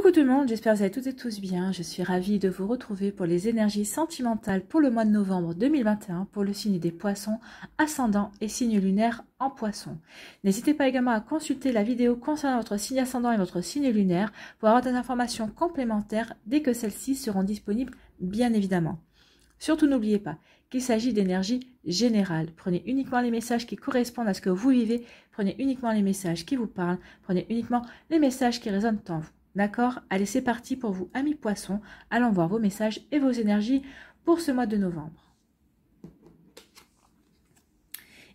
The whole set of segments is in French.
Coucou tout le monde, j'espère que vous allez toutes et tous bien. Je suis ravie de vous retrouver pour les énergies sentimentales pour le mois de novembre 2021 pour le signe des poissons, ascendant et signe lunaire en Poissons. N'hésitez pas également à consulter la vidéo concernant votre signe ascendant et votre signe lunaire pour avoir des informations complémentaires dès que celles-ci seront disponibles, bien évidemment. Surtout n'oubliez pas qu'il s'agit d'énergie générale. Prenez uniquement les messages qui correspondent à ce que vous vivez, prenez uniquement les messages qui vous parlent, prenez uniquement les messages qui résonnent en vous. D'accord Allez, c'est parti pour vous, amis poissons. Allons voir vos messages et vos énergies pour ce mois de novembre.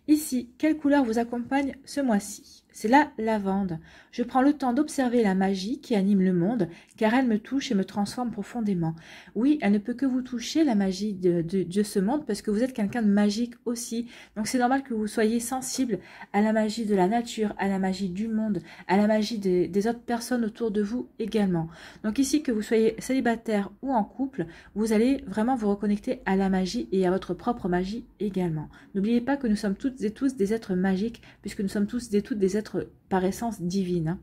Ici, quelle couleur vous accompagne ce mois-ci c'est la lavande. Je prends le temps d'observer la magie qui anime le monde, car elle me touche et me transforme profondément. Oui, elle ne peut que vous toucher, la magie de, ce monde, parce que vous êtes quelqu'un de magique aussi. Donc c'est normal que vous soyez sensible à la magie de la nature, à la magie du monde, à la magie des, des autres personnes autour de vous également. Donc ici, que vous soyez célibataire ou en couple, vous allez vraiment vous reconnecter à la magie et à votre propre magie également. N'oubliez pas que nous sommes toutes et tous des êtres magiques, puisque nous sommes tous et toutes des êtres par essence divine. Hein.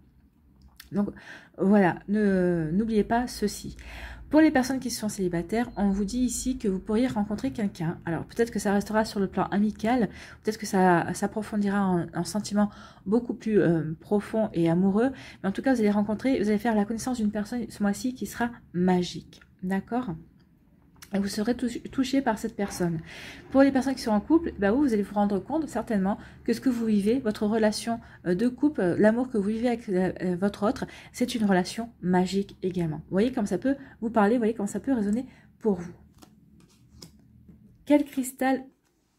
Donc voilà, n'oubliez pas ceci. Pour les personnes qui sont célibataires, on vous dit ici que vous pourriez rencontrer quelqu'un. Alors peut-être que ça restera sur le plan amical, peut-être que ça s'approfondira en, en sentiment beaucoup plus euh, profond et amoureux, mais en tout cas vous allez rencontrer, vous allez faire la connaissance d'une personne ce mois-ci qui sera magique. D'accord vous serez touché par cette personne. Pour les personnes qui sont en couple, bah vous, allez vous rendre compte certainement que ce que vous vivez, votre relation euh, de couple, euh, l'amour que vous vivez avec euh, votre autre, c'est une relation magique également. Vous voyez comme ça peut vous parler, vous voyez comment ça peut résonner pour vous. Quel cristal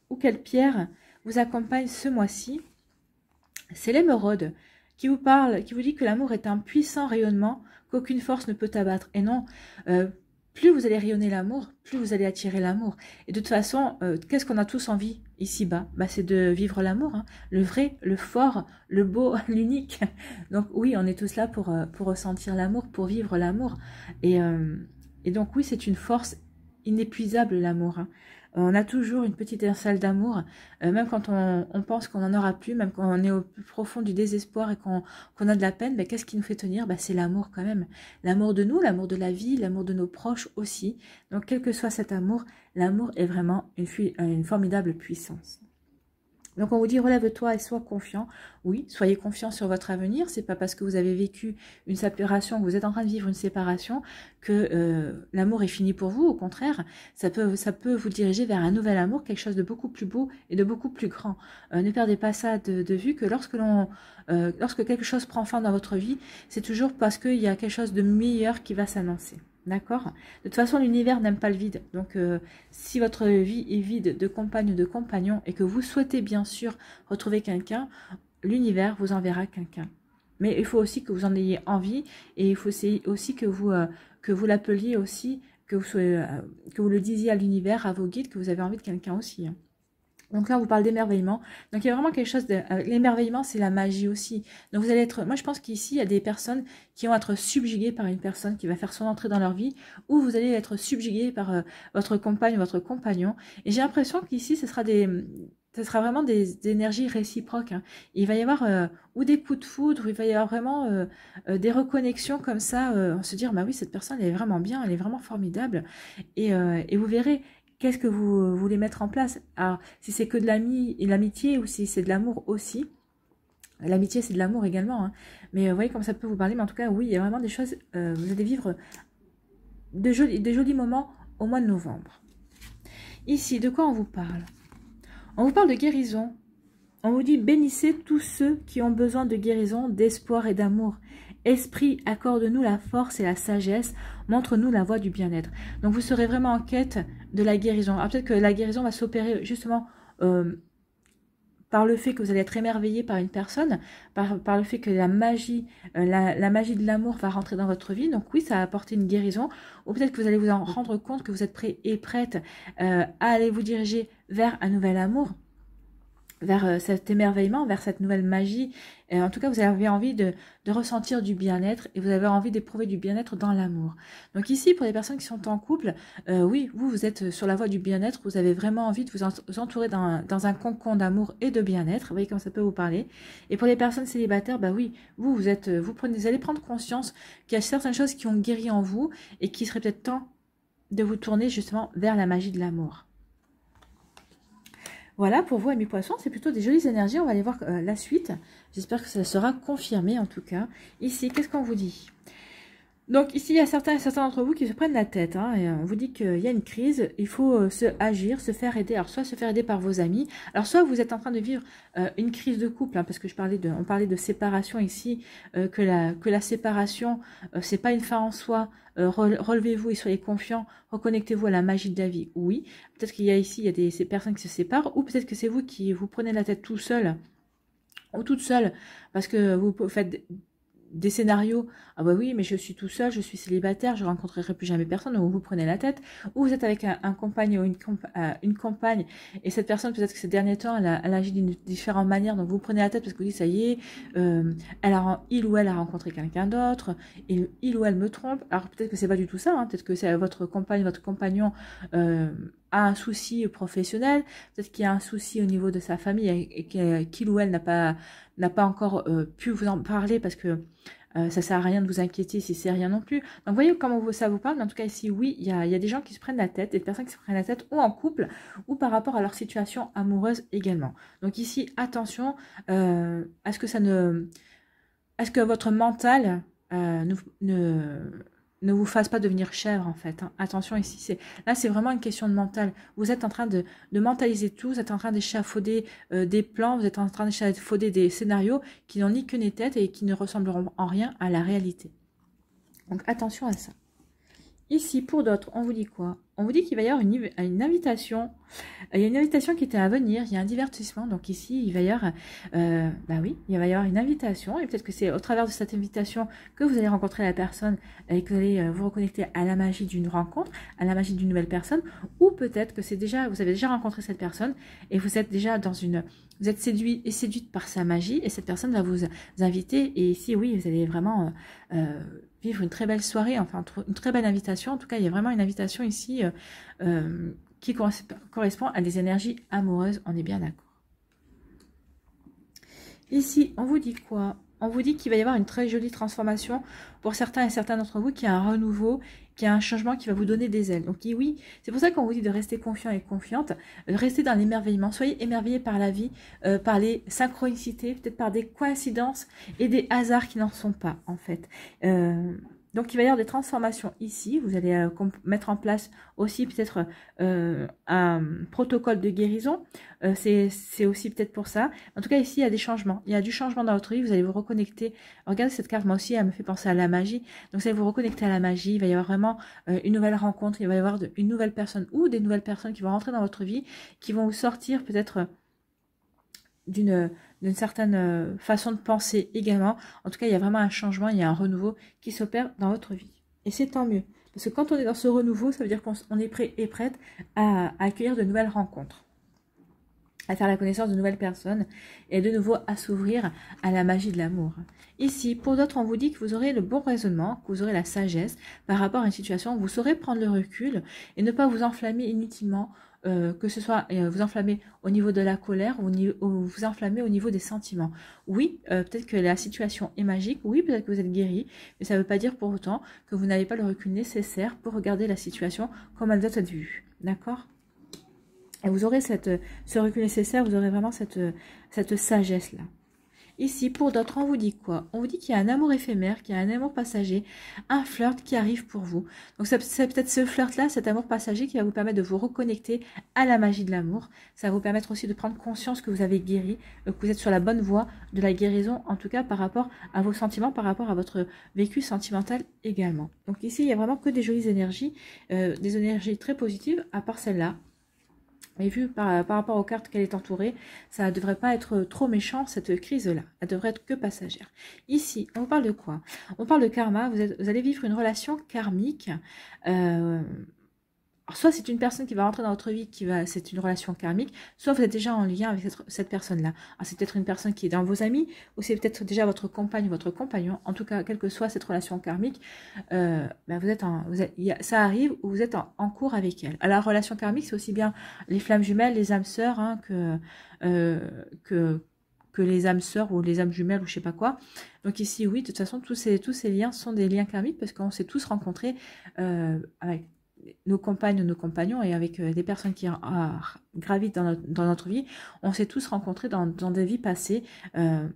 ou quelle pierre vous accompagne ce mois-ci C'est l'émeraude qui vous parle, qui vous dit que l'amour est un puissant rayonnement qu'aucune force ne peut abattre. Et non, plus vous allez rayonner l'amour, plus vous allez attirer l'amour. Et de toute façon, euh, qu'est-ce qu'on a tous envie ici-bas bah, C'est de vivre l'amour, hein. le vrai, le fort, le beau, l'unique. Donc oui, on est tous là pour, euh, pour ressentir l'amour, pour vivre l'amour. Et, euh, et, donc oui, c'est une force inépuisable, l'amour. Hein. On a toujours une petite salle d'amour, euh, même quand on, pense qu'on n'en aura plus, même quand on est au plus profond du désespoir et qu'on a de la peine, Mais ben, qu'est-ce qui nous fait tenir ben, C'est l'amour quand même. L'amour de nous, l'amour de la vie, l'amour de nos proches aussi. Donc quel que soit cet amour, l'amour est vraiment une formidable puissance. Donc on vous dit relève-toi et sois confiant. Oui, soyez confiant sur votre avenir. C'est pas parce que vous avez vécu une séparation, que vous êtes en train de vivre une séparation, que euh, l'amour est fini pour vous. Au contraire, ça peut, ça peut vous diriger vers un nouvel amour, quelque chose de beaucoup plus beau et de beaucoup plus grand. Euh, ne perdez pas ça de, vue que lorsque l'on, euh, lorsque quelque chose prend fin dans votre vie, c'est toujours parce qu'il y a quelque chose de meilleur qui va s'annoncer. D'accord De toute façon, l'univers n'aime pas le vide. Donc, euh, si votre vie est vide de compagne ou de compagnon et que vous souhaitez bien sûr retrouver quelqu'un, l'univers vous enverra quelqu'un. Mais il faut aussi que vous en ayez envie et il faut aussi que vous, euh, que vous l'appeliez aussi, que vous, euh, que vous le disiez à l'univers, à vos guides, que vous avez envie de quelqu'un aussi. Hein. Donc là, on vous parle d'émerveillement. Donc il y a vraiment quelque chose de... Euh, l'émerveillement, c'est la magie aussi. Donc vous allez être... Moi, je pense qu'ici, il y a des personnes qui vont être subjuguées par une personne qui va faire son entrée dans leur vie, ou vous allez être subjuguées par euh, votre compagne ou votre compagnon. Et j'ai l'impression qu'ici, ce sera des... Ce sera vraiment des, énergies réciproques. Hein. Il va y avoir euh, ou des coups de foudre, il va y avoir vraiment des reconnexions comme ça. on se dire, bah oui, cette personne, elle est vraiment bien, elle est vraiment formidable. Et, et vous verrez, Qu'est-ce que vous euh, voulez mettre en place Alors, si c'est que de l'amitié ou si c'est de l'amour aussi. L'amitié, c'est de l'amour également. Hein. Mais vous euh, voyez comment ça peut vous parler. Mais en tout cas, oui, il y a vraiment des choses. Euh, vous allez vivre de jolis, de jolis moments au mois de novembre. Ici, de quoi on vous parle On vous parle de guérison. On vous dit bénissez tous ceux qui ont besoin de guérison, d'espoir et d'amour. Esprit, accorde-nous la force et la sagesse, montre-nous la voie du bien-être. Donc vous serez vraiment en quête de la guérison. Alors ah, peut-être que la guérison va s'opérer justement euh, par le fait que vous allez être émerveillé par une personne, par, le fait que la magie, euh, la, magie de l'amour va rentrer dans votre vie. Donc oui, ça va apporter une guérison. Ou peut-être que vous allez vous en rendre compte que vous êtes prêt et prête euh, à aller vous diriger vers un nouvel amour vers euh, cet émerveillement, vers cette nouvelle magie. en tout cas, vous avez envie de, ressentir du bien-être et vous avez envie d'éprouver du bien-être dans l'amour. Donc ici, pour les personnes qui sont en couple, euh, oui, vous, vous êtes sur la voie du bien-être, vous avez vraiment envie de vous, entourer dans, un concombre d'amour et de bien-être. Vous voyez comment ça peut vous parler. Et pour les personnes célibataires, bah oui, vous, vous êtes, vous prenez, allez prendre conscience qu'il y a certaines choses qui ont guéri en vous et qu'il serait peut-être temps de vous tourner justement vers la magie de l'amour. Voilà pour vous, amis poissons, c'est plutôt des jolies énergies. On va aller voir euh, la suite. J'espère que ça sera confirmé en tout cas. Ici, qu'est-ce qu'on vous dit donc ici, il y a certains, certains d'entre vous qui se prennent la tête. Hein, et euh, on vous dit qu'il y a une crise, il faut euh, se agir, se faire aider. Alors soit se faire aider par vos amis, alors soit vous êtes en train de vivre euh, une crise de couple, hein, parce que je parlais de, on parlait de séparation ici, que la que la séparation c'est pas une fin en soi. Relevez-vous et soyez confiants, reconnectez-vous à la magie de la vie. Oui, peut-être qu'il y a ici il y a des personnes qui se séparent, ou peut-être que c'est vous qui vous prenez la tête tout seul ou toute seule parce que vous faites des scénarios. Ah bah oui, mais je suis tout seul, je suis célibataire, je rencontrerai plus jamais personne, donc vous prenez la tête, ou vous êtes avec un, compagnon ou une, euh, une, compagne, et cette personne, peut-être que ces derniers temps, elle, a, elle agit d'une différente manière, donc vous prenez la tête parce que vous dites, ça y est, euh, elle a, il ou elle a rencontré quelqu'un d'autre, et il ou elle me trompe. Alors peut-être que c'est pas du tout ça, hein, peut-être que c'est votre compagne, votre compagnon... Euh, a un souci professionnel, peut-être qu'il y a un souci au niveau de sa famille et qu'il ou elle n'a pas, n'a pas encore euh, pu vous en parler parce que ça euh, ça sert à rien de vous inquiéter si c'est rien non plus. Donc voyez comment ça vous parle, en tout cas ici oui, il y a, des gens qui se prennent la tête, et des personnes qui se prennent la tête ou en couple ou par rapport à leur situation amoureuse également. Donc ici attention est euh, à ce que ça ne... à ce que votre mental ne ne vous fasse pas devenir chèvre en fait. Hein. Attention ici, c'est là c'est vraiment une question de mental. Vous êtes en train de, mentaliser tout, vous êtes en train d'échafauder euh, des plans, vous êtes en train d'échafauder des scénarios qui n'ont ni que des tête et qui ne ressembleront en rien à la réalité. Donc attention à ça. Ici, pour d'autres, on vous dit quoi On vous dit qu'il va y avoir une, invitation. Il y a une invitation qui était à venir, il y a un divertissement. Donc ici, il va y avoir, euh, bah oui, il va y avoir une invitation. Et peut-être que c'est au travers de cette invitation que vous allez rencontrer la personne et que vous allez euh, vous reconnecter à la magie d'une rencontre, à la magie d'une nouvelle personne. Ou peut-être que c'est déjà, vous avez déjà rencontré cette personne et vous êtes déjà dans une, vous êtes séduit et séduite par sa magie et cette personne va vous inviter. Et ici, oui, vous allez vraiment... Euh, vivre une très belle soirée, enfin une très belle invitation. En tout cas, il y a vraiment une invitation ici euh, euh, qui correspond à des énergies amoureuses, on est bien d'accord. Ici, on vous dit quoi On vous dit qu'il va y avoir une très jolie transformation pour certains et certains d'entre vous, qui a un renouveau, qu'il y a un changement qui va vous donner des ailes. Donc oui, c'est pour ça qu'on vous dit de rester confiant et confiante, euh, rester dans l'émerveillement, soyez émerveillés par la vie, euh, par les synchronicités, peut-être par des coïncidences et des hasards qui n'en sont pas en fait. Euh, donc, il va y avoir des transformations ici. Vous allez euh, mettre en place aussi peut-être euh, un protocole de guérison. Euh, c'est aussi peut-être pour ça. En tout cas, ici, il y a des changements. Il y a du changement dans votre vie. Vous allez vous reconnecter. Regardez cette carte, moi aussi, elle me fait penser à la magie. Donc, vous allez vous reconnecter à la magie. Il va y avoir vraiment une nouvelle rencontre. Il va y avoir une nouvelle personne ou des nouvelles personnes qui vont rentrer dans votre vie, qui vont vous sortir peut-être d'une certaine euh, façon de penser également. En tout cas, il y a vraiment un changement, il y a un renouveau qui s'opère dans votre vie. Et c'est tant mieux. Parce que quand on est dans ce renouveau, ça veut dire qu'on est prêt et prête à, accueillir de nouvelles rencontres, à faire la connaissance de nouvelles personnes et de nouveau à s'ouvrir à la magie de l'amour. Ici, pour d'autres, on vous dit que vous aurez le bon raisonnement, que vous aurez la sagesse par rapport à une situation, où vous saurez prendre le recul et ne pas vous enflammer inutilement euh, que ce soit euh, vous enflammer au niveau de la colère ou, vous enflammer au niveau des sentiments. Oui, euh, peut-être que la situation est magique, oui, peut-être que vous êtes guéri, mais ça ne veut pas dire pour autant que vous n'avez pas le recul nécessaire pour regarder la situation comme elle doit être vue. D'accord Et vous aurez ce recul nécessaire, vous aurez vraiment cette sagesse-là. Ici, pour d'autres, on vous dit quoi On vous dit qu'il y a un amour éphémère, qu'il y a un amour passager, un flirt qui arrive pour vous. Donc c'est peut-être ce flirt-là, cet amour passager qui va vous permettre de vous reconnecter à la magie de l'amour. Ça va vous permettre aussi de prendre conscience que vous avez guéri, euh, que vous êtes sur la bonne voie de la guérison, en tout cas par rapport à vos sentiments, par rapport à votre vécu sentimental également. Donc ici, il n'y a vraiment que des jolies énergies, euh, des énergies très positives, à part celle-là, mais vu par, rapport aux cartes qu'elle est entourée, ça ne devrait pas être trop méchant cette crise-là. Elle devrait être que passagère. Ici, on parle de quoi On parle de karma. Vous, allez vivre une relation karmique. Euh, soit c'est une personne qui va rentrer dans votre vie, qui va, c'est une relation karmique, soit vous êtes déjà en lien avec cette, personne-là. c'est peut-être une personne qui est dans vos amis, ou c'est peut-être déjà votre compagne, votre compagnon. En tout cas, quelle que soit cette relation karmique, euh, ben, vous êtes ça arrive ou vous êtes en, cours avec elle. Alors, la relation karmique, c'est aussi bien les flammes jumelles, les âmes sœurs, hein, euh, que, que les âmes sœurs ou les âmes jumelles ou je sais pas quoi. Donc ici, oui, de toute façon, tous ces, tous ces liens sont des liens karmiques parce qu'on s'est tous rencontrés euh, avec nos compagnes ou nos compagnons et avec euh, des personnes qui ah, gravitent dans notre, dans notre, vie, on s'est tous rencontrés dans, des vies passées, euh,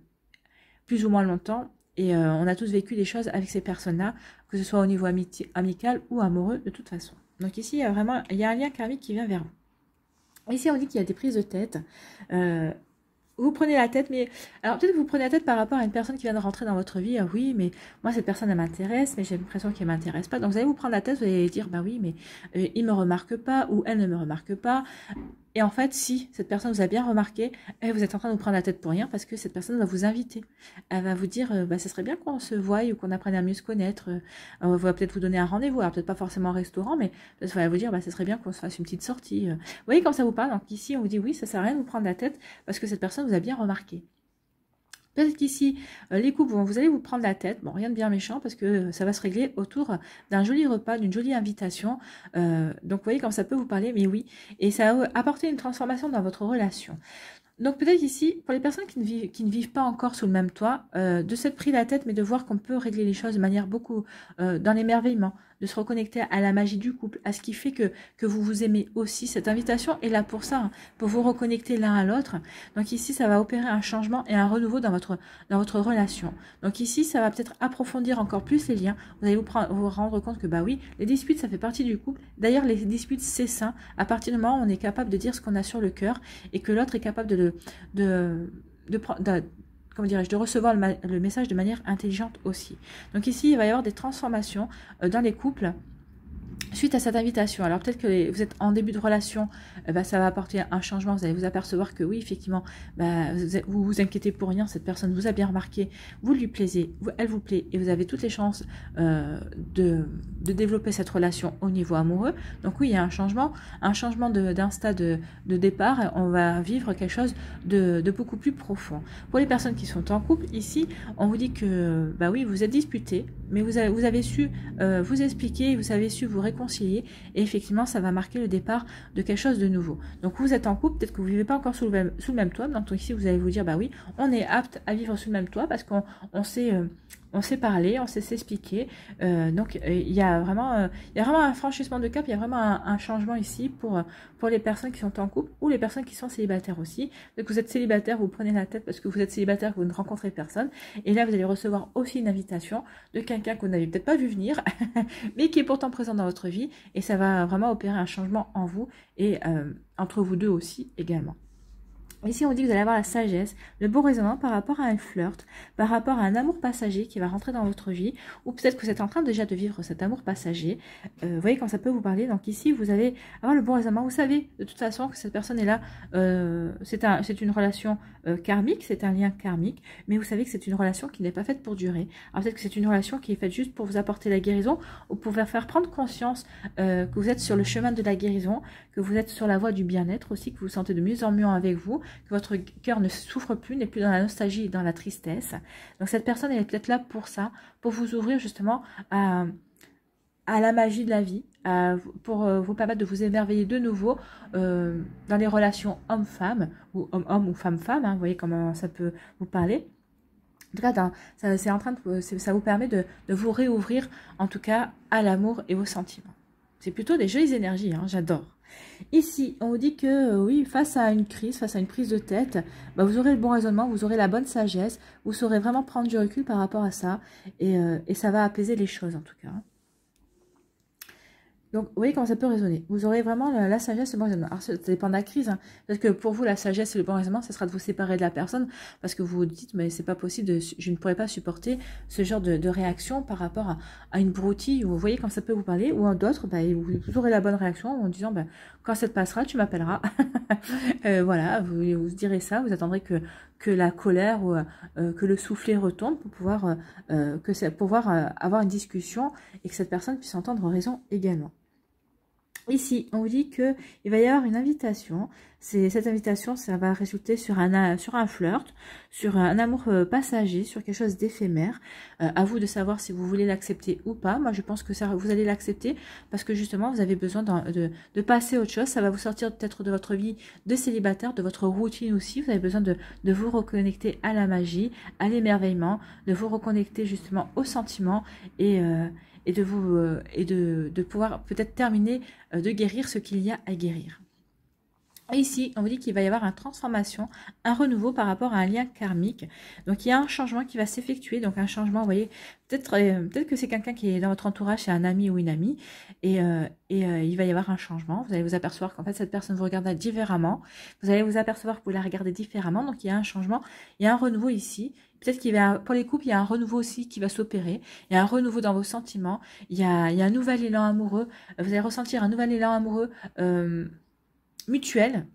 plus ou moins longtemps, et euh, on a tous vécu des choses avec ces personnes-là, que ce soit au niveau amical ou amoureux, de toute façon. Donc ici, il y a vraiment il y a un lien karmique qui vient vers vous. Ici, on dit qu'il y a des prises de tête vous prenez la tête, mais alors peut-être que vous prenez la tête par rapport à une personne qui vient de rentrer dans votre vie. Euh, oui, mais moi cette personne elle m'intéresse, mais j'ai l'impression qu'elle m'intéresse pas. Donc vous allez vous prendre la tête, vous allez dire bah oui, mais il euh, il me remarque pas ou elle ne me remarque pas. Et en fait, si cette personne vous a bien remarqué, eh, vous êtes en train de vous prendre la tête pour rien parce que cette personne va vous inviter. Elle va vous dire, euh, bah, ça serait bien qu'on se voie ou qu'on apprenne à mieux se connaître. Euh, on elle va peut-être vous donner un rendez-vous, alors peut-être pas forcément au restaurant, mais elle va vous dire, bah, ça serait bien qu'on se fasse une petite sortie. Vous voyez comme ça vous parle. Donc ici, on vous dit, oui, ça sert à rien de vous prendre la tête parce que cette personne vous a bien remarqué. Peut-être qu'ici, euh, les coupes vont vous allez vous prendre la tête. Bon, rien de bien méchant parce que euh, ça va se régler autour d'un joli repas, d'une jolie invitation. Euh, donc, vous voyez comme ça peut vous parler, mais oui. Et ça va apporter une transformation dans votre relation. Donc peut-être ici, pour les personnes qui ne, vivent, qui ne vivent pas encore sous le même toit, euh, de s'être pris la tête, mais de voir qu'on peut régler les choses de manière beaucoup euh, dans l'émerveillement, de se reconnecter à la magie du couple, à ce qui fait que, que vous vous aimez aussi. Cette invitation est là pour ça, hein, pour vous reconnecter l'un à l'autre. Donc ici, ça va opérer un changement et un renouveau dans votre, dans votre relation. Donc ici, ça va peut-être approfondir encore plus les liens. Vous allez vous, prendre, vous rendre compte que, bah oui, les disputes, ça fait partie du couple. D'ailleurs, les disputes, c'est sain. À partir du moment où on est capable de dire ce qu'on a sur le cœur et que l'autre est capable de le de, de, dirais-je, de recevoir le, message de manière intelligente aussi. Donc ici, il va y avoir des transformations euh, dans les couples Suite à cette invitation, alors peut-être que vous êtes en début de relation, eh ben, ça va apporter un changement, vous allez vous apercevoir que oui, effectivement, bah, vous vous inquiétez pour rien, cette personne vous a bien remarqué, vous lui plaisez, elle vous plaît, et vous avez toutes les chances euh, de, développer cette relation au niveau amoureux. Donc oui, il y a un changement, un changement d'un stade de, départ, on va vivre quelque chose de, beaucoup plus profond. Pour les personnes qui sont en couple, ici, on vous dit que, bah oui, vous êtes disputé, mais vous avez, su euh, vous expliquer, vous avez su vous réconcilier et effectivement ça va marquer le départ de quelque chose de nouveau. Donc vous êtes en couple, peut-être que vous ne vivez pas encore sous le même, sous le même toit, donc ici vous allez vous dire bah oui, on est apte à vivre sous le même toit parce qu'on sait... Euh, on s'est parlé, on s'est s'expliquer. Euh, donc euh, il y a vraiment, euh, il y a vraiment un franchissement de cap, il y a vraiment un, changement ici pour pour les personnes qui sont en couple ou les personnes qui sont célibataires aussi. Donc vous êtes célibataire, vous prenez la tête parce que vous êtes célibataire, vous ne rencontrez personne, et là vous allez recevoir aussi une invitation de quelqu'un que vous n'avez peut-être pas vu venir, mais qui est pourtant présent dans votre vie, et ça va vraiment opérer un changement en vous et entre vous deux aussi également. Ici, on dit que vous allez avoir la sagesse, le bon raisonnement par rapport à un flirt, par rapport à un amour passager qui va rentrer dans votre vie, ou peut-être que vous êtes en train déjà de vivre cet amour passager. Euh, vous voyez comment ça peut vous parler. Donc ici, vous allez avoir le bon raisonnement. Vous savez de toute façon que cette personne est là, euh, c'est une relation euh, karmique, c'est un lien karmique, mais vous savez que c'est une relation qui n'est pas faite pour durer. Alors peut-être que c'est une relation qui est faite juste pour vous apporter la guérison, ou pour faire prendre conscience que vous êtes sur le chemin de la guérison, que vous êtes sur la voie du bien-être aussi, que vous vous sentez de mieux en mieux avec vous, que votre cœur ne souffre plus, n'est plus dans la nostalgie et dans la tristesse. Donc cette personne, elle est peut-être là pour ça, pour vous ouvrir justement à, la magie de la vie, pour euh, vous permettre de vous émerveiller de nouveau euh, dans les relations homme-femme, ou homme-homme ou femme-femme, hein, vous voyez comment ça peut vous parler. En tout cas, ça, c'est en train de, ça vous permet de, vous réouvrir, en tout cas, à l'amour et aux sentiments. C'est plutôt des jolies énergies, hein, j'adore. Ici, on vous dit que euh, oui, face à une crise, face à une prise de tête, bah, vous aurez le bon raisonnement, vous aurez la bonne sagesse, vous saurez vraiment prendre du recul par rapport à ça, et euh, ça va apaiser les choses en tout cas. Hein. Donc, vous voyez comment ça peut raisonner. Vous aurez vraiment la, sagesse sagesse, le bon raisonnement. Alors, ça, dépend de la crise. Hein. parce que pour vous, la sagesse et le bon raisonnement, ce sera de vous séparer de la personne parce que vous vous dites, mais c'est pas possible, de, je ne pourrais pas supporter ce genre de, réaction par rapport à, une broutille. Vous voyez comment ça peut vous parler. Ou d'autres, bah, vous, aurez la bonne réaction en disant, bah, quand ça te passera, tu m'appelleras. Euh, voilà, vous, vous direz ça, vous attendrez que, que la colère ou euh, que le soufflet retombe pour pouvoir, euh, que pouvoir avoir une discussion et que cette personne puisse entendre raison également. Ici, on vous dit qu'il va y avoir une invitation. Cette invitation, ça va résulter sur un, sur un flirt, sur un amour euh, passager, sur quelque chose d'éphémère. Euh, à vous de savoir si vous voulez l'accepter ou pas. Moi, je pense que vous allez l'accepter parce que justement, vous avez besoin de, de, de, passer autre chose. Ça va vous sortir peut-être de votre vie de célibataire, de votre routine aussi. Vous avez besoin de, de vous reconnecter à la magie, à l'émerveillement, de vous reconnecter justement aux sentiments et... Euh, et de, vous, euh, et de, de pouvoir peut-être terminer euh, de guérir ce qu'il y a à guérir. Et ici, on vous dit qu'il va y avoir une transformation, un renouveau par rapport à un lien karmique. Donc, il y a un changement qui va s'effectuer. Donc, un changement, vous voyez, peut-être euh, que c'est quelqu'un qui est dans votre entourage, c'est un ami ou une amie. Et, euh, et euh, il va y avoir un changement. Vous allez vous apercevoir qu'en fait, cette personne vous regarde différemment. Vous allez vous apercevoir que vous la regardez différemment. Donc, il y a un changement. Il y a un renouveau ici. Peut-être qu'il va, pour les couples, il y a un renouveau aussi qui va s'opérer. Il y a un renouveau dans vos sentiments. Il y a, un nouvel élan amoureux. Vous allez ressentir un nouvel élan amoureux mutuelle.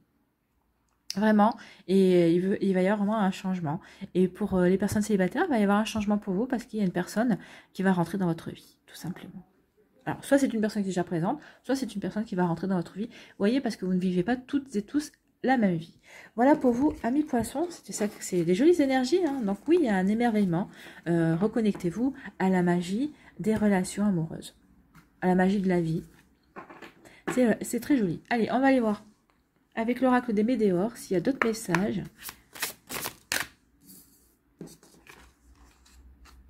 Vraiment, et il, va y avoir vraiment un changement. Et pour euh, les personnes célibataires, il va y avoir un changement pour vous parce qu'il y a une personne qui va rentrer dans votre vie, tout simplement. Alors, soit c'est une personne qui est déjà présente, soit c'est une personne qui va rentrer dans votre vie. Vous voyez, parce que vous ne vivez pas toutes et tous la même vie. Voilà pour vous, amis poissons, c'était ça, c'est des jolies énergies. Hein. Donc oui, il y a un émerveillement. Euh, reconnectez-vous à la magie des relations amoureuses, à la magie de la vie. C'est euh, très joli. Allez, on va aller voir avec l'oracle des Médéors, s'il y a d'autres messages.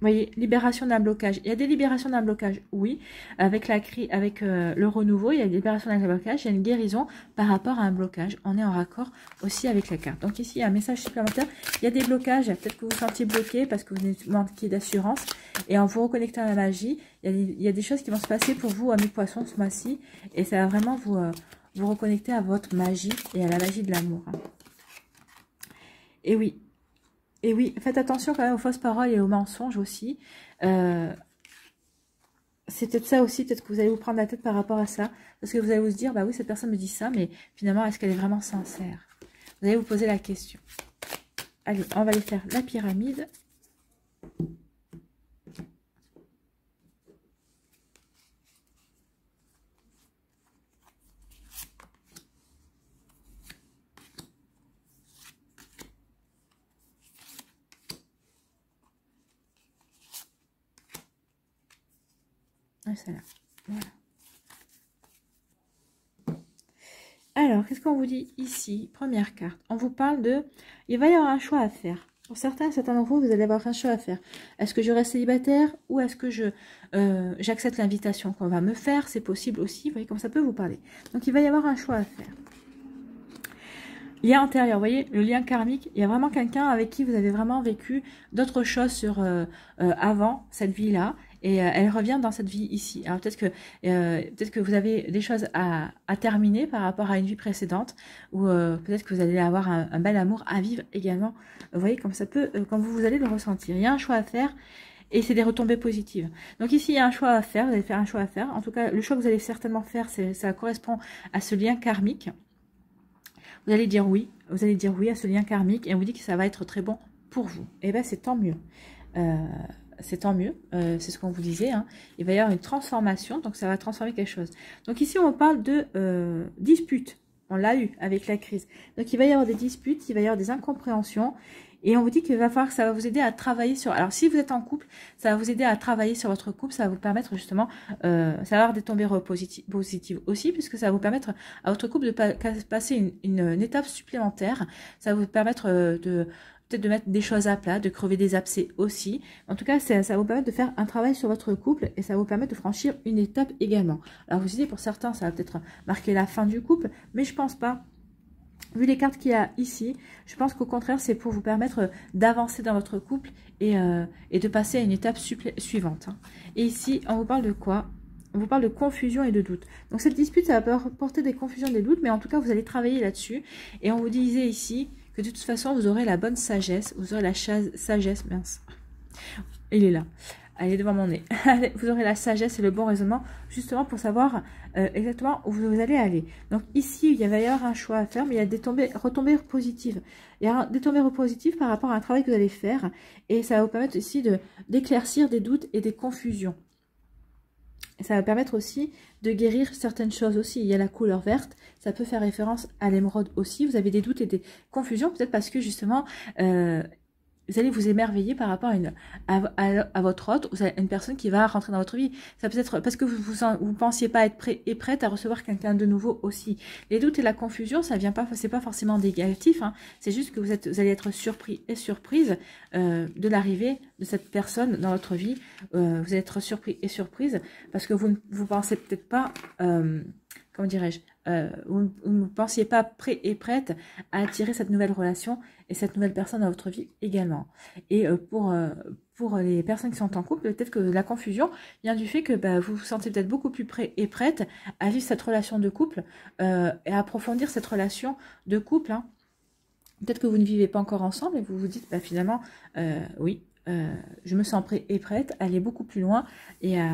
voyez, libération d'un blocage. Il y a des libérations d'un blocage, oui. Avec la avec euh, le renouveau, il y a une libération d'un blocage, il y a une guérison par rapport à un blocage. On est en raccord aussi avec la carte. Donc ici, il y a un message supplémentaire. Il y a des blocages, peut-être que vous vous sentiez bloqué parce que vous manquez d'assurance. Et en vous reconnectant à la magie, il y, a des, choses qui vont se passer pour vous, amis poissons, ce mois-ci. Et ça va vraiment vous... Euh, vous reconnecter à votre magie et à la magie de l'amour. Et oui, et oui, faites attention quand même aux fausses paroles et aux mensonges aussi. Euh, c'est peut-être ça aussi, peut-être que vous allez vous prendre la tête par rapport à ça. Parce que vous allez vous dire, bah oui, cette personne me dit ça, mais finalement, est-ce qu'elle est vraiment sincère Vous allez vous poser la question. Allez, on va aller faire la pyramide. Ah, Alors, qu'est-ce qu'on vous dit ici Première carte. On vous parle de... Il va y avoir un choix à faire. Pour certains, certains d'entre vous, vous allez avoir un choix à faire. Est-ce que je reste célibataire ou est-ce que je euh, j'accepte l'invitation qu'on va me faire C'est possible aussi, vous voyez comme ça peut vous parler. Donc il va y avoir un choix à faire. Lien antérieur, vous voyez, le lien karmique, il y a vraiment quelqu'un avec qui vous avez vraiment vécu d'autres choses sur euh, euh, avant cette vie-là et euh, elle revient dans cette vie ici. Alors peut-être que, euh, peut-être que vous avez des choses à, terminer par rapport à une vie précédente, ou euh, peut-être que vous allez avoir un, bel amour à vivre également. Vous voyez comme ça peut, vous, vous allez le ressentir. Il y a un choix à faire et c'est des retombées positives. Donc ici, il y a un choix à faire, vous allez faire un choix à faire. En tout cas, le choix que vous allez certainement faire, ça correspond à ce lien karmique. Vous allez dire oui, vous allez dire oui à ce lien karmique et on vous dit que ça va être très bon pour vous. Et eh bien, c'est tant mieux. Euh, c'est tant mieux, euh, c'est ce qu'on vous disait. Hein. Il va y avoir une transformation, donc ça va transformer quelque chose. Donc ici, on parle de euh, disputes. On l'a eu avec la crise. Donc il va y avoir des disputes, il va y avoir des incompréhensions. Et on vous dit qu'il va falloir que ça va vous aider à travailler sur... Alors si vous êtes en couple, ça va vous aider à travailler sur votre couple, ça va vous permettre justement... Euh, ça va avoir des tombées positives, aussi, puisque ça va vous permettre à votre couple de passer une, étape supplémentaire. Ça va vous permettre euh, de, de mettre des choses à plat, de crever des abcès aussi. En tout cas, ça, va vous permettre de faire un travail sur votre couple et ça va vous permettre de franchir une étape également. Alors, vous dites pour certains, ça va peut-être marquer la fin du couple, mais je pense pas. Vu les cartes qu'il y a ici, je pense qu'au contraire, c'est pour vous permettre d'avancer dans votre couple et, euh, de passer à une étape suivante. Hein. Et ici, on vous parle de quoi on vous parle de confusion et de doute. Donc cette dispute, ça va porter des confusions, et des doutes, mais en tout cas, vous allez travailler là-dessus. Et on vous disait ici, que de toute façon vous aurez la bonne sagesse, vous aurez la sagesse, mince, il est là, allez devant mon nez, vous aurez la sagesse et le bon raisonnement justement pour savoir euh, exactement où vous allez aller. Donc ici, il y avait un choix à faire, mais il y a des retombées positives. Il y a des tombées positives par rapport à un travail que vous allez faire et ça va vous permettre aussi d'éclaircir des doutes et des confusions ça va permettre aussi de guérir certaines choses aussi. Il y a la couleur verte, ça peut faire référence à l'émeraude aussi. Vous avez des doutes et des confusions, peut-être parce que justement, euh, vous allez vous émerveiller par rapport à, votre hôte ou à une personne qui va rentrer dans votre vie. Ça peut être parce que vous vous, pensiez pas être prêt et prête à recevoir quelqu'un de nouveau aussi. Les doutes et la confusion, ça vient pas, c'est pas forcément négatif. Hein. c'est juste que vous allez être surpris et surprise euh, de l'arrivée de cette personne dans votre vie. Euh, vous allez être surpris et surprise parce que vous ne vous pensez peut-être pas. Euh, comment dirais-je, vous ne pensiez pas prêt et prête à attirer cette nouvelle relation et cette nouvelle personne dans votre vie également. Et euh, pour, euh, pour les personnes qui sont en couple, peut-être que la confusion vient du fait que bah, vous vous sentez peut-être beaucoup plus prêt et prête à vivre cette relation de couple euh, et à approfondir cette relation de couple. Hein. Peut-être que vous ne vivez pas encore ensemble et vous vous dites bah, finalement, oui, je me sens prêt et prête à aller beaucoup plus loin et à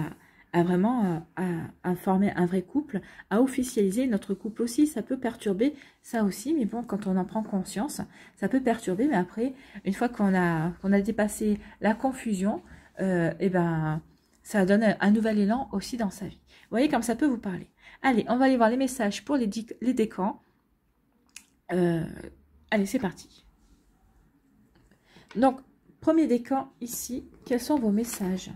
à vraiment euh, former un vrai couple, à officialiser notre couple aussi. Ça peut perturber ça aussi, mais bon, quand on en prend conscience, ça peut perturber. Mais après, une fois qu'on a, a dépassé la confusion, et euh, eh ben, ça donne un, nouvel élan aussi dans sa vie. Vous voyez comme ça peut vous parler. Allez, on va aller voir les messages pour les, les décans. Euh, allez, c'est parti. Donc, premier décan ici, quels sont vos messages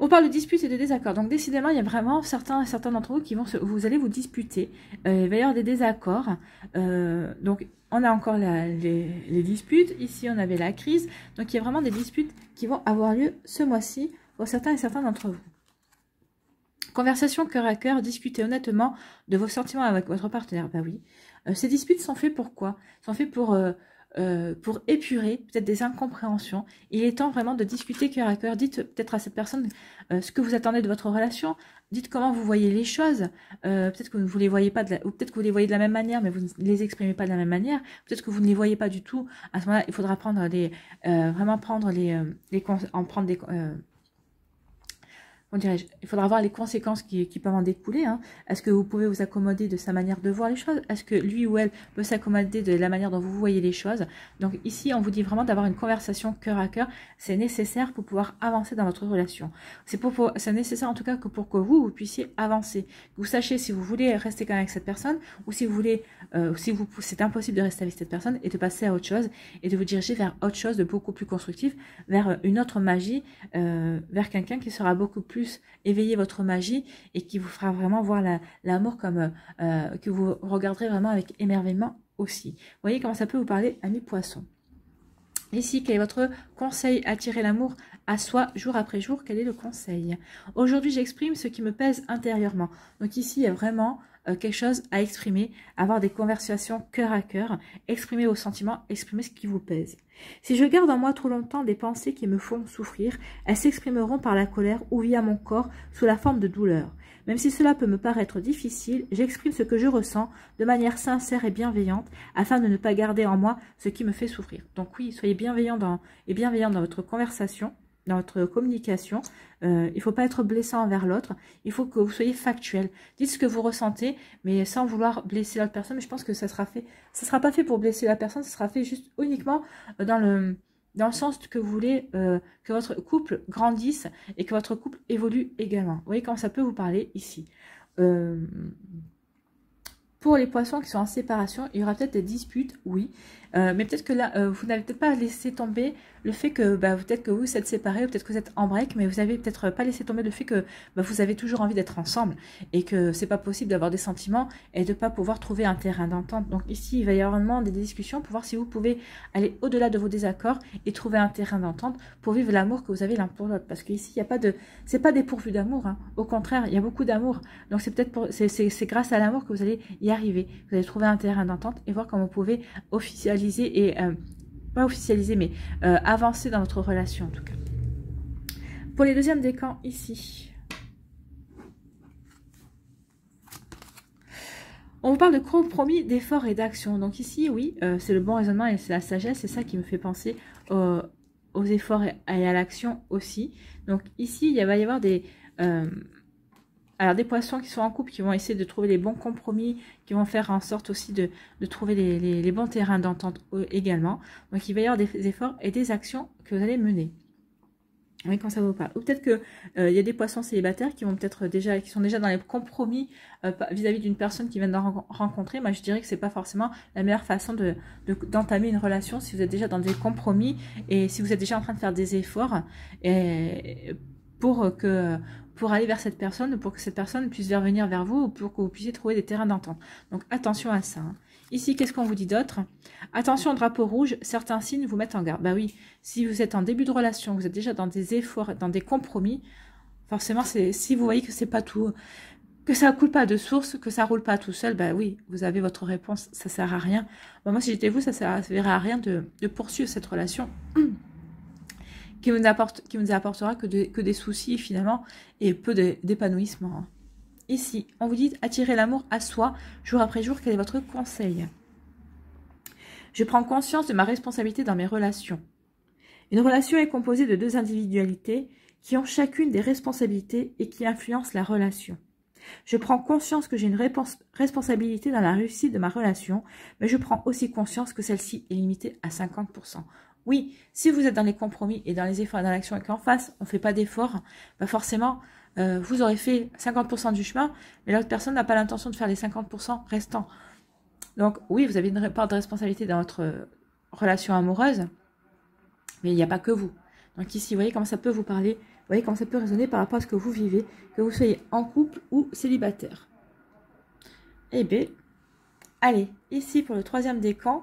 on parle de disputes et de désaccords. Donc décidément, il y a vraiment certains, certains d'entre vous qui vont se, vous allez vous disputer. Euh, il va y avoir des désaccords. Euh, donc on a encore les, disputes. Ici, on avait la crise. Donc il y a vraiment des disputes qui vont avoir lieu ce mois-ci pour certains et certains d'entre vous. Conversation cœur à cœur, discutez honnêtement de vos sentiments avec votre partenaire. Bah oui. Euh, ces disputes sont faites pour quoi Sont faites pour euh, pour épurer peut-être des incompréhensions. Il est temps vraiment de discuter cœur à cœur. Dites peut-être à cette personne euh, ce que vous attendez de votre relation. Dites comment vous voyez les choses. Euh, peut-être que vous ne les voyez pas, de la... ou peut-être que vous les voyez de la même manière, mais vous ne les exprimez pas de la même manière. Peut-être que vous ne les voyez pas du tout. À ce moment-là, il faudra prendre les, vraiment prendre les en prendre des, on dirait, il faudra voir les conséquences qui, peuvent en découler. Hein. Est-ce que vous pouvez vous accommoder de sa manière de voir les choses Est-ce que lui ou elle peut s'accommoder de la manière dont vous voyez les choses Donc ici, on vous dit vraiment d'avoir une conversation cœur à cœur. C'est nécessaire pour pouvoir avancer dans votre relation. C'est pour, nécessaire en tout cas que pour que vous, vous puissiez avancer. Que vous sachiez si vous voulez rester quand même avec cette personne ou si vous voulez, euh, si vous, c'est impossible de rester avec cette personne et de passer à autre chose et de vous diriger vers autre chose de beaucoup plus constructif, vers une autre magie, euh, vers quelqu'un qui sera beaucoup plus éveiller votre magie et qui vous fera vraiment voir l'amour comme euh, euh, que vous regarderez vraiment avec émerveillement aussi. voyez comment ça peut vous parler, ami poisson. Ici, quel est votre conseil Attirer l'amour à soi jour après jour, quel est le conseil Aujourd'hui, j'exprime ce qui me pèse intérieurement. Donc ici, est vraiment euh, quelque chose à exprimer, avoir des conversations cœur à cœur, exprimer vos sentiments, exprimer ce qui vous pèse. Si je garde en moi trop longtemps des pensées qui me font souffrir, elles s'exprimeront par la colère ou via mon corps sous la forme de douleur. Même si cela peut me paraître difficile, j'exprime ce que je ressens de manière sincère et bienveillante afin de ne pas garder en moi ce qui me fait souffrir. Donc oui, soyez bienveillant dans, et bienveillant dans votre conversation dans votre communication. Euh, il ne faut pas être blessant envers l'autre. Il faut que vous soyez factuel. Dites ce que vous ressentez, mais sans vouloir blesser l'autre personne. Mais je pense que ça sera fait. Ça sera pas fait pour blesser la personne. Ça sera fait juste uniquement euh, dans le dans le sens que vous voulez euh, que votre couple grandisse et que votre couple évolue également. Vous voyez comment ça peut vous parler ici. pour les poissons qui sont en séparation, il y aura peut-être des disputes, oui. mais peut-être que là, vous n'allez peut-être pas laisser tomber le fait que bah, peut-être que vous êtes séparés, peut-être que vous êtes en break, mais vous avez peut-être pas laissé tomber le fait que bah, vous avez toujours envie d'être ensemble et que c'est pas possible d'avoir des sentiments et de pas pouvoir trouver un terrain d'entente. Donc ici, il va y avoir vraiment des discussions pour voir si vous pouvez aller au-delà de vos désaccords et trouver un terrain d'entente pour vivre l'amour que vous avez l'un pour l'autre. Parce qu'ici, il n'y a pas de, c'est pas dépourvu d'amour. Hein. Au contraire, il y a beaucoup d'amour. Donc c'est peut-être c'est grâce à l'amour que vous allez y arriver. Vous allez trouver un terrain d'entente et voir comment vous pouvez officialiser et euh, pas officialiser, mais euh, avancer dans votre relation en tout cas. Pour les deuxièmes camps, ici, On parle de compromis, d'efforts et d'action. Donc ici, oui, euh, c'est le bon raisonnement et c'est la sagesse. C'est ça qui me fait penser aux, efforts et à l'action aussi. Donc ici, il va y avoir des, euh, alors des poissons qui sont en couple, qui vont essayer de trouver les bons compromis, qui vont faire en sorte aussi de, trouver les, bons terrains d'entente euh, également. Donc il va y avoir des efforts et des actions que vous allez mener. Oui, quand ça vaut pas. Ou peut-être que euh, il y a des poissons célibataires qui vont peut-être déjà, qui sont déjà dans les compromis euh, vis-à-vis d'une personne qui vient de rencontrer. Moi, je dirais que ce n'est pas forcément la meilleure façon d'entamer une relation si vous êtes déjà dans des compromis et si vous êtes déjà en train de faire des efforts pour que pour aller vers cette personne, pour que cette personne puisse revenir vers vous, ou pour que vous puissiez trouver des terrains d'entente. Donc attention à ça. Hein. Ici, qu'est-ce qu'on vous dit d'autre Attention, au drapeau rouge, certains signes vous mettent en garde. Bah oui, si vous êtes en début de relation, vous êtes déjà dans des efforts, dans des compromis, forcément, si vous voyez que c'est pas tout, que ça coule pas de source, que ça roule pas tout seul, bah oui, vous avez votre réponse, ça sert à rien. Bah, moi, si j'étais vous, ça servirait à rien de poursuivre cette relation. qui ne vous nous apportera que, que des soucis finalement et peu d'épanouissement. Hein. Ici, on vous dit attirer l'amour à soi jour après jour. Quel est votre conseil Je prends conscience de ma responsabilité dans mes relations. Une relation est composée de deux individualités qui ont chacune des responsabilités et qui influencent la relation. Je prends conscience que j'ai une responsabilité dans la réussite de ma relation, mais je prends aussi conscience que celle-ci est limitée à 50%. Oui, si vous êtes dans les compromis et dans les efforts et dans l'action et qu'en face, on ne fait pas d'efforts, bah, forcément, euh, vous aurez fait 50% du chemin, mais l'autre personne n'a pas l'intention de faire les 50% restants. Donc oui, vous avez une part de responsabilité dans votre relation amoureuse, mais il n'y a pas que vous. Donc ici, vous voyez comment ça peut vous parler, vous voyez comment ça peut résonner par rapport à ce que vous vivez, que vous soyez en couple ou célibataire. Eh bien, allez, ici pour le troisième décan,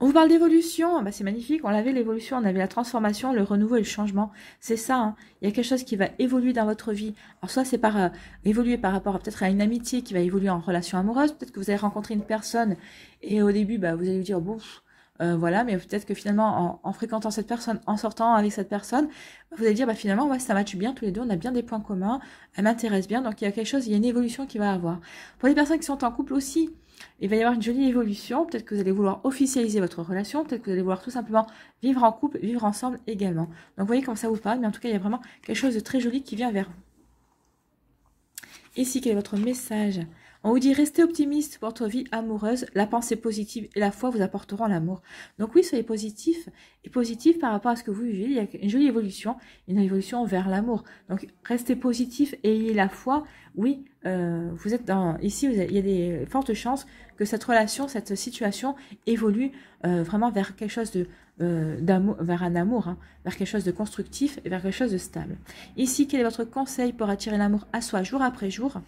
On vous parle d'évolution, ah bah c'est magnifique, on l'avait l'évolution, on avait la transformation, le renouveau et le changement. C'est ça, hein. il y a quelque chose qui va évoluer dans votre vie. Alors soit c'est par euh, évoluer par rapport à peut-être à une amitié qui va évoluer en relation amoureuse, peut-être que vous allez rencontrer une personne et au début bah, vous allez vous dire bon euh, voilà, mais peut-être que finalement en, fréquentant cette personne, en sortant avec cette personne, vous allez dire bah finalement ouais ça matche bien tous les deux, on a bien des points communs, elle m'intéresse bien, donc il y a quelque chose, il y a une évolution qui va avoir. Pour les personnes qui sont en couple aussi, il va y avoir une jolie évolution. Peut-être que vous allez vouloir officialiser votre relation. Peut-être que vous allez vouloir tout simplement vivre en couple, vivre ensemble également. Donc, vous voyez comment ça vous parle. Mais en tout cas, il y a vraiment quelque chose de très joli qui vient vers vous. Ici, quel est votre message on vous dit restez optimiste pour votre vie amoureuse, la pensée positive et la foi vous apporteront l'amour. Donc oui, soyez positif et positif par rapport à ce que vous vivez. Il y a une jolie évolution, une évolution vers l'amour. Donc restez positif, ayez la foi. Oui, euh, vous êtes dans ici, il y a des fortes chances que cette relation, cette situation évolue euh, vraiment vers quelque chose de euh, d'amour, vers un amour, hein, vers quelque chose de constructif et vers quelque chose de stable. Ici, quel est votre conseil pour attirer l'amour à soi jour après jour?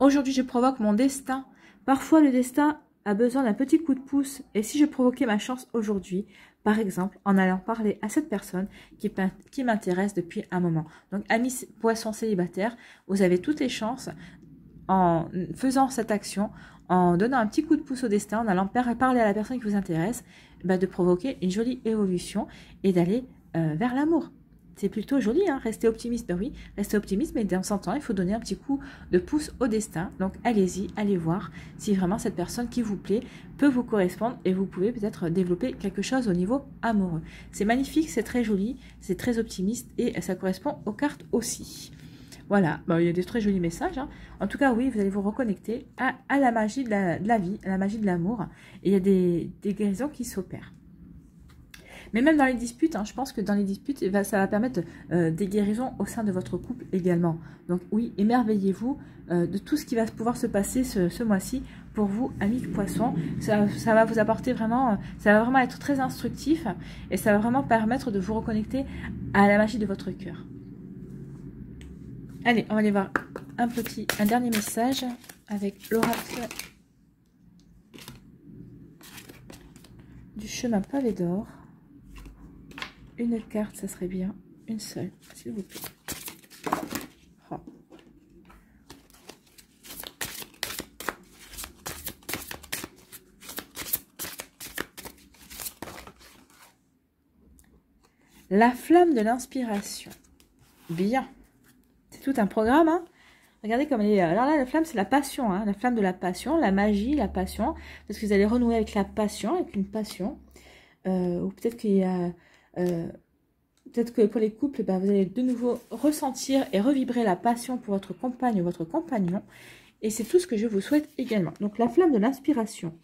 Aujourd'hui, je provoque mon destin. Parfois, le destin a besoin d'un petit coup de pouce. Et si je provoquais ma chance aujourd'hui, par exemple, en allant parler à cette personne qui, qui m'intéresse depuis un moment. Donc, amis poissons célibataires, vous avez toutes les chances en faisant cette action, en donnant un petit coup de pouce au destin, en allant parler à la personne qui vous intéresse, bah, de provoquer une jolie évolution et d'aller euh, vers l'amour. C'est plutôt joli, hein restez optimiste, ben oui, restez optimiste, mais dans 100 temps, il faut donner un petit coup de pouce au destin. Donc allez-y, allez voir si vraiment cette personne qui vous plaît peut vous correspondre et vous pouvez peut-être développer quelque chose au niveau amoureux. C'est magnifique, c'est très joli, c'est très optimiste et ça correspond aux cartes aussi. Voilà, il y a des très jolis messages. Hein. En tout cas, oui, vous allez vous reconnecter à, la magie de la, vie, à la magie de l'amour. Et il y a des, des guérisons qui s'opèrent. Mais même dans les disputes, hein, je pense que dans les disputes, eh ben, ça va permettre euh, des guérisons au sein de votre couple également. Donc oui, émerveillez-vous euh, de tout ce qui va pouvoir se passer ce, mois-ci pour vous, amis de poisson. Ça, va vous apporter vraiment, euh, ça va vraiment être très instructif et ça va vraiment permettre de vous reconnecter à la magie de votre cœur. Allez, on va aller voir un petit, un dernier message avec l'oracle du chemin pavé d'or une carte, ça serait bien. Une seule, s'il vous plaît. Oh. La flamme de l'inspiration. Bien. C'est tout un programme, hein Regardez comme elle est... Alors euh, là, la flamme, c'est la passion, hein la flamme de la passion, la magie, la passion. Parce que vous allez renouer avec la passion, avec une passion. Euh, ou peut-être qu'il y a euh, peut-être que pour les couples, ben, vous allez de nouveau ressentir et revibrer la passion pour votre compagne ou votre compagnon. Et c'est tout ce que je vous souhaite également. Donc la flamme de l'inspiration.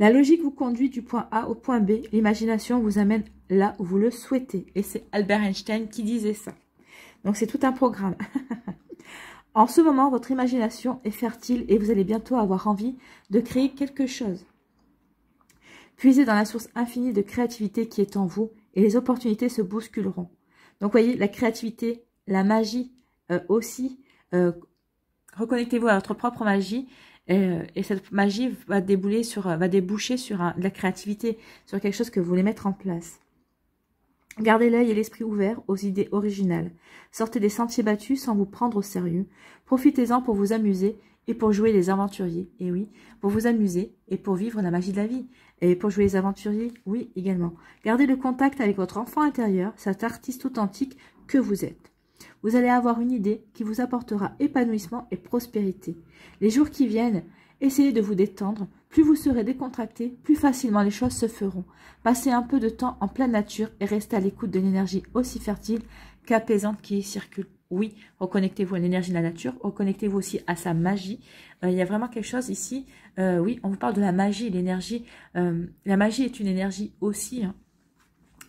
La logique vous conduit du point A au point B. L'imagination vous amène là où vous le souhaitez. Et c'est Albert Einstein qui disait ça. Donc c'est tout un programme. en ce moment, votre imagination est fertile et vous allez bientôt avoir envie de créer quelque chose. Puisez dans la source infinie de créativité qui est en vous et les opportunités se bousculeront. Donc, voyez, la créativité, la magie euh, aussi. Euh, reconnectez-vous à votre propre magie euh, et cette magie va, débouler sur, va déboucher sur la créativité, sur quelque chose que vous voulez mettre en place. Gardez l'œil et l'esprit ouverts aux idées originales. Sortez des sentiers battus sans vous prendre au sérieux. Profitez-en pour vous amuser et pour jouer les aventuriers, et oui, pour vous amuser et pour vivre la magie de la vie, et pour jouer les aventuriers, oui, également. Gardez le contact avec votre enfant intérieur, cet artiste authentique que vous êtes. Vous allez avoir une idée qui vous apportera épanouissement et prospérité. Les jours qui viennent, essayez de vous détendre, plus vous serez décontracté, plus facilement les choses se feront. Passez un peu de temps en pleine nature et restez à l'écoute de l'énergie aussi fertile qu'apaisante qui y circule. Oui, reconnectez-vous à l'énergie de la nature, reconnectez-vous aussi à sa magie. Euh, il y a vraiment quelque chose ici, euh, oui, on vous parle de la magie, l'énergie. Euh, la magie est une énergie aussi. Hein.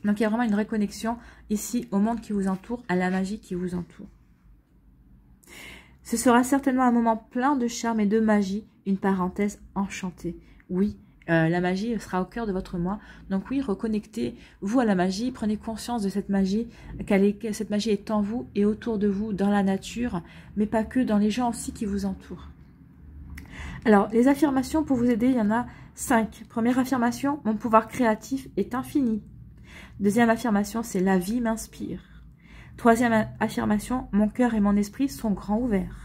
Donc il y a vraiment une reconnexion ici au monde qui vous entoure, à la magie qui vous entoure. Ce sera certainement un moment plein de charme et de magie, une parenthèse enchantée. Oui, euh, la magie sera au cœur de votre moi. Donc oui, reconnectez-vous à la magie, prenez conscience de cette magie, qu'elle est, cette magie est en vous et autour de vous, dans la nature, mais pas que, dans les gens aussi qui vous entourent. Alors, les affirmations pour vous aider, il y en a cinq. Première affirmation, mon pouvoir créatif est infini. Deuxième affirmation, c'est la vie m'inspire. Troisième affirmation, mon cœur et mon esprit sont grands ouverts.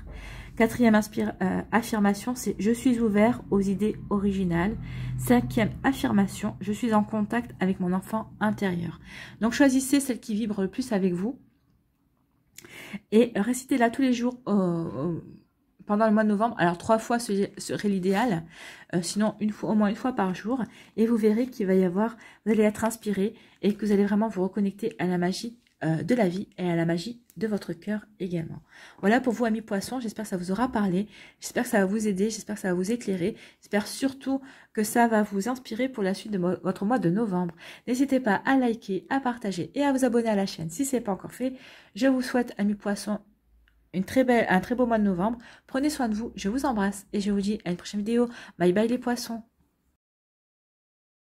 Quatrième euh, affirmation, c'est je suis ouvert aux idées originales. Cinquième affirmation, je suis en contact avec mon enfant intérieur. Donc choisissez celle qui vibre le plus avec vous et récitez-la tous les jours pendant le mois de novembre. Alors trois fois serait l'idéal, euh, sinon une fois, au moins une fois par jour et vous verrez qu'il va y avoir, vous allez être inspiré et que vous allez vraiment vous reconnecter à la magie euh, de la vie et à la magie de votre cœur également. Voilà pour vous amis poissons, j'espère que ça vous aura parlé, j'espère que ça va vous aider, j'espère que ça va vous éclairer, j'espère surtout que ça va vous inspirer pour la suite de votre mois de novembre. N'hésitez pas à liker, à partager et à vous abonner à la chaîne si ce n'est pas encore fait. Je vous souhaite amis poissons une très belle, un très beau mois de novembre. Prenez soin de vous, je vous embrasse et je vous dis à une prochaine vidéo. Bye bye les poissons